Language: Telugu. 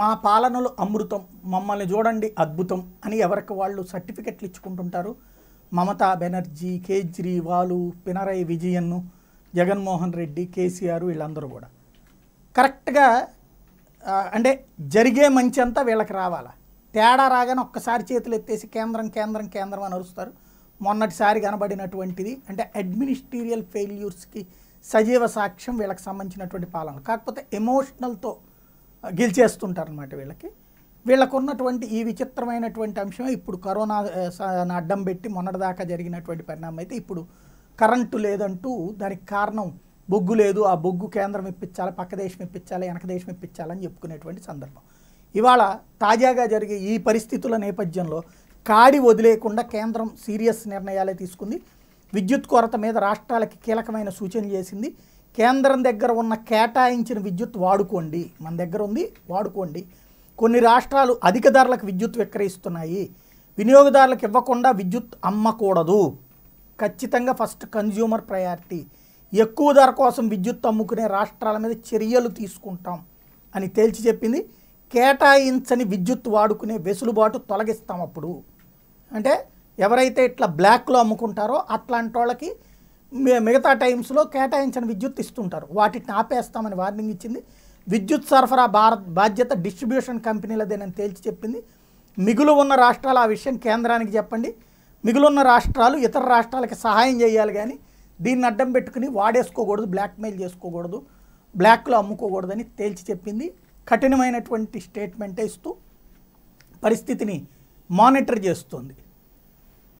మా పాలనలు అమృతం మమ్మల్ని చూడండి అద్భుతం అని ఎవరికి వాళ్ళు సర్టిఫికెట్లు ఇచ్చుకుంటుంటారు మమతా బెనర్జీ కేజ్రీవాల్ పినరై విజయన్ జగన్మోహన్ రెడ్డి కేసీఆర్ వీళ్ళందరూ కూడా కరెక్ట్గా అంటే జరిగే మంచి అంతా వీళ్ళకి రావాలా తేడా రాగానే ఒక్కసారి చేతులు ఎత్తేసి కేంద్రం కేంద్రం కేంద్రం అని అరుస్తారు మొన్నటిసారి కనబడినటువంటిది అంటే అడ్మినిస్ట్రీరియల్ ఫెయిల్యూర్స్కి సజీవ సాక్ష్యం వీళ్ళకి సంబంధించినటువంటి పాలన కాకపోతే ఎమోషనల్తో గెలిచేస్తుంటారు అనమాట వీళ్ళకి వీళ్ళకు ఉన్నటువంటి ఈ విచిత్రమైనటువంటి అంశం ఇప్పుడు కరోనా అడ్డం పెట్టి మొన్నటిదాకా జరిగినటువంటి పరిణామం అయితే ఇప్పుడు కరెంటు లేదంటూ దానికి కారణం బొగ్గు లేదు ఆ బొగ్గు కేంద్రం ఇప్పించాలి పక్క దేశం ఇప్పించాలి వెనక దేశం ఇప్పించాలని చెప్పుకునేటువంటి సందర్భం ఇవాళ తాజాగా జరిగే ఈ పరిస్థితుల నేపథ్యంలో కాడి వదిలేయకుండా కేంద్రం సీరియస్ నిర్ణయాలే తీసుకుంది విద్యుత్ కొరత మీద రాష్ట్రాలకి కీలకమైన సూచనలు చేసింది కేంద్రం దగ్గర ఉన్న కేటాయించిన విద్యుత్ వాడుకోండి మన దగ్గర ఉంది వాడుకోండి కొన్ని రాష్ట్రాలు అధిక ధరలకు విద్యుత్ విక్రయిస్తున్నాయి వినియోగదారులకు ఇవ్వకుండా విద్యుత్ అమ్మకూడదు ఖచ్చితంగా ఫస్ట్ కన్జ్యూమర్ ప్రయారిటీ ఎక్కువ ధర కోసం విద్యుత్ అమ్ముకునే రాష్ట్రాల మీద చర్యలు తీసుకుంటాం అని తేల్చి చెప్పింది కేటాయించని విద్యుత్ వాడుకునే వెసులుబాటు తొలగిస్తాం అప్పుడు అంటే ఎవరైతే ఇట్లా బ్లాక్లో అమ్ముకుంటారో అట్లాంటి వాళ్ళకి మిగతా టైమ్స్లో కేటాయించిన విద్యుత్ ఇస్తుంటారు వాటిని ఆపేస్తామని వార్నింగ్ ఇచ్చింది విద్యుత్ సరఫరా భారత్ బాధ్యత డిస్ట్రిబ్యూషన్ కంపెనీలదేనని తేల్చి చెప్పింది మిగులు ఉన్న రాష్ట్రాలు ఆ విషయం కేంద్రానికి చెప్పండి మిగులున్న రాష్ట్రాలు ఇతర రాష్ట్రాలకి సహాయం చేయాలి కానీ దీన్ని అడ్డం పెట్టుకుని వాడేసుకోకూడదు బ్లాక్మెయిల్ చేసుకోకూడదు బ్లాక్లో అమ్ముకోకూడదని తేల్చి చెప్పింది కఠినమైనటువంటి స్టేట్మెంటే ఇస్తూ పరిస్థితిని మానిటర్ చేస్తుంది